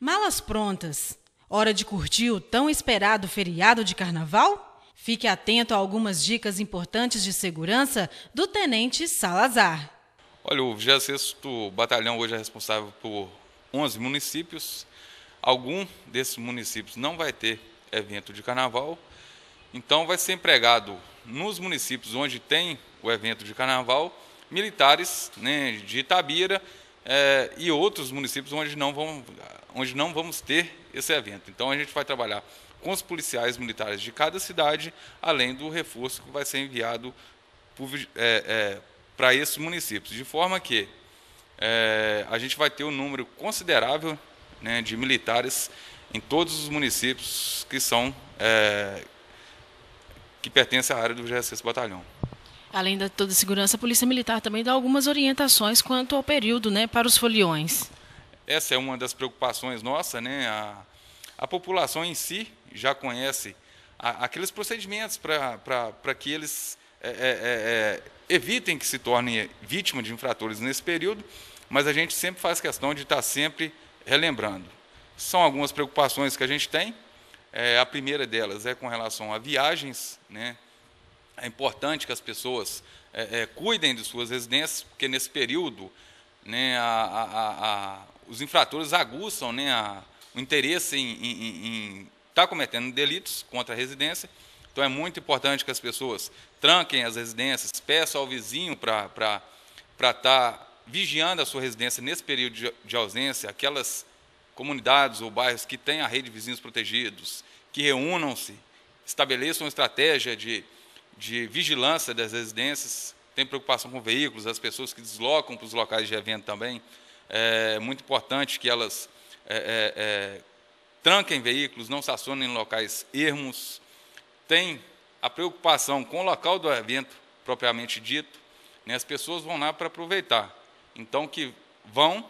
Malas prontas. Hora de curtir o tão esperado feriado de carnaval? Fique atento a algumas dicas importantes de segurança do Tenente Salazar. Olha, o 26 Batalhão hoje é responsável por 11 municípios. Algum desses municípios não vai ter evento de carnaval, então vai ser empregado nos municípios onde tem o evento de carnaval militares né, de Itabira é, e outros municípios onde não, vão, onde não vamos ter esse evento. Então a gente vai trabalhar com os policiais militares de cada cidade, além do reforço que vai ser enviado é, é, para esses municípios, de forma que é, a gente vai ter um número considerável né, de militares em todos os municípios que são é, que pertencem à área do GSS Batalhão. Além de toda a segurança, a Polícia Militar também dá algumas orientações quanto ao período né, para os foliões. Essa é uma das preocupações nossa, né? A, a população em si já conhece a, aqueles procedimentos para que eles é, é, é, é, evitem que se tornem vítima de infratores nesse período, mas a gente sempre faz questão de estar tá sempre relembrando. São algumas preocupações que a gente tem. É, a primeira delas é com relação a viagens, né? É importante que as pessoas é, é, cuidem de suas residências, porque nesse período né, a, a, a, os infratores aguçam né, o interesse em estar tá cometendo delitos contra a residência. Então é muito importante que as pessoas tranquem as residências, peçam ao vizinho para estar tá vigiando a sua residência nesse período de, de ausência, aquelas comunidades ou bairros que têm a rede de vizinhos protegidos, que reúnam-se, estabeleçam uma estratégia de de vigilância das residências, tem preocupação com veículos, as pessoas que deslocam para os locais de evento também. É muito importante que elas é, é, é, tranquem veículos, não estacionem em locais ermos. Tem a preocupação com o local do evento propriamente dito. Né? As pessoas vão lá para aproveitar. Então, que vão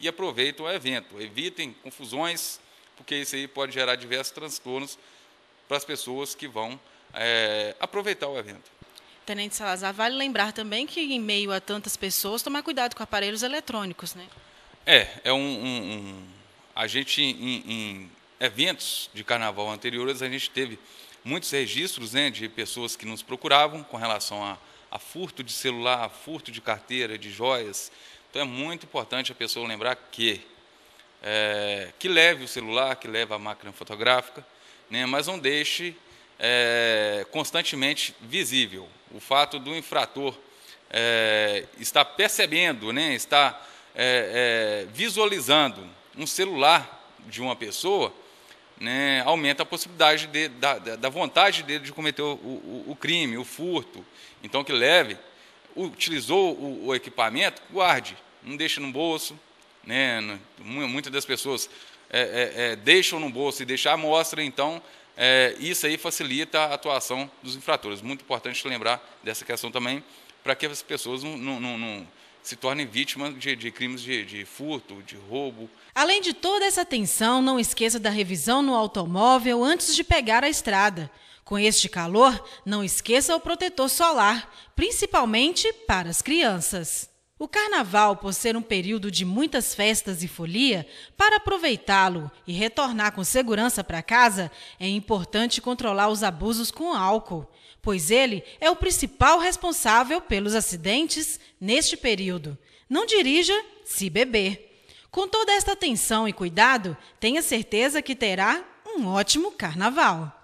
e aproveitam o evento. Evitem confusões, porque isso aí pode gerar diversos transtornos para as pessoas que vão é, aproveitar o evento. Tenente Salazar, vale lembrar também que, em meio a tantas pessoas, tomar cuidado com aparelhos eletrônicos, né? É, é um. um, um a gente, em, em, eventos de carnaval anteriores, a gente teve muitos registros né, de pessoas que nos procuravam com relação a, a furto de celular, a furto de carteira, de joias. Então é muito importante a pessoa lembrar que é, que leve o celular, que leve a máquina fotográfica, né, mas não deixe é, constantemente visível. O fato do infrator é, estar percebendo, né, estar é, é, visualizando um celular de uma pessoa, né, aumenta a possibilidade de, da, da, vontade dele de cometer o, o, o, crime, o furto. Então, que leve, utilizou o, o equipamento, guarde, não deixe no bolso. Né, muitas das pessoas é, é, deixam no bolso e deixam a mostra, então é, isso aí facilita a atuação dos infratores. Muito importante lembrar dessa questão também, para que as pessoas não, não, não, se tornem vítimas de, de crimes de, de, furto, de roubo. Além de toda essa atenção, não esqueça da revisão no automóvel antes de pegar a estrada. Com este calor, não esqueça o protetor solar, principalmente para as crianças. O carnaval, por ser um período de muitas festas e folia, para aproveitá-lo e retornar com segurança para casa, é importante controlar os abusos com álcool, pois ele é o principal responsável pelos acidentes neste período. Não dirija se beber. Com toda esta atenção e cuidado, tenha certeza que terá um ótimo carnaval.